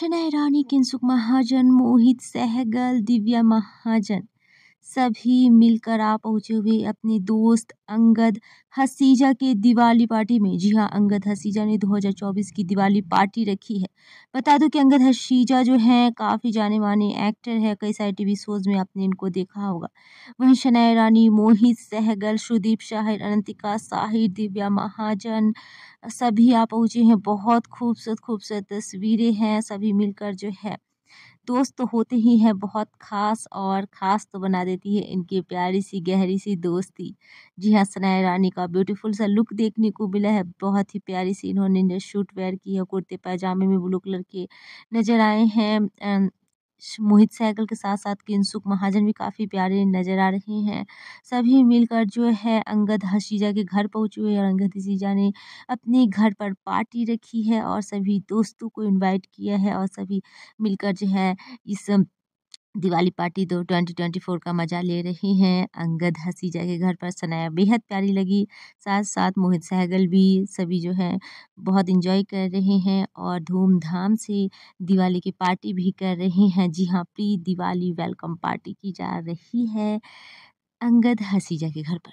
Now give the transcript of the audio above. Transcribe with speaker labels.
Speaker 1: शनै रानी किंसुक महाजन मोहित सहगल दिव्या महाजन सभी मिलकर आ पहुँचे हुए अपने दोस्त अंगद हसीजा के दिवाली पार्टी में जी हाँ अंगद हसीजा ने 2024 की दिवाली पार्टी रखी है बता दूं कि अंगद हसीजा जो हैं काफ़ी जाने माने एक्टर हैं कई सारे टीवी शोज में आपने इनको देखा होगा वहीं शनाया रानी मोहित सहगल सुदीप शाहिर अनंतिका साहिर दिव्या महाजन सभी आ पहुँचे हैं बहुत खूबसूरत खूबसूरत तस्वीरें हैं सभी मिलकर जो है दोस्त होते ही हैं बहुत ख़ास और ख़ास तो बना देती है इनकी प्यारी सी गहरी सी दोस्ती जी हाँ सनाया रानी का ब्यूटीफुल सा लुक देखने को मिला है बहुत ही प्यारी सी इन्होंने शूट वेयर की है कुर्ते पैजामे में ब्लू कलर के नज़र आए हैं मोहित सहगल के साथ साथ किन्सुक महाजन भी काफ़ी प्यारे नजर आ रहे हैं सभी मिलकर जो है अंगद हसीजा के घर पहुँचे हुए और अंगद हसीजा ने अपने घर पर पार्टी रखी है और सभी दोस्तों को इनवाइट किया है और सभी मिलकर जो है इस दिवाली पार्टी दो तो ट्वेंटी ट्वेंटी फोर का मजा ले रही हैं अंगद हसीजा के घर पर सनाया बेहद प्यारी लगी साथ साथ मोहित सहगल भी सभी जो है बहुत इंजॉय कर रहे हैं और धूमधाम से दिवाली की पार्टी भी कर रहे हैं जी हाँ प्री दिवाली वेलकम पार्टी की जा रही है अंगद हसीजा के घर पर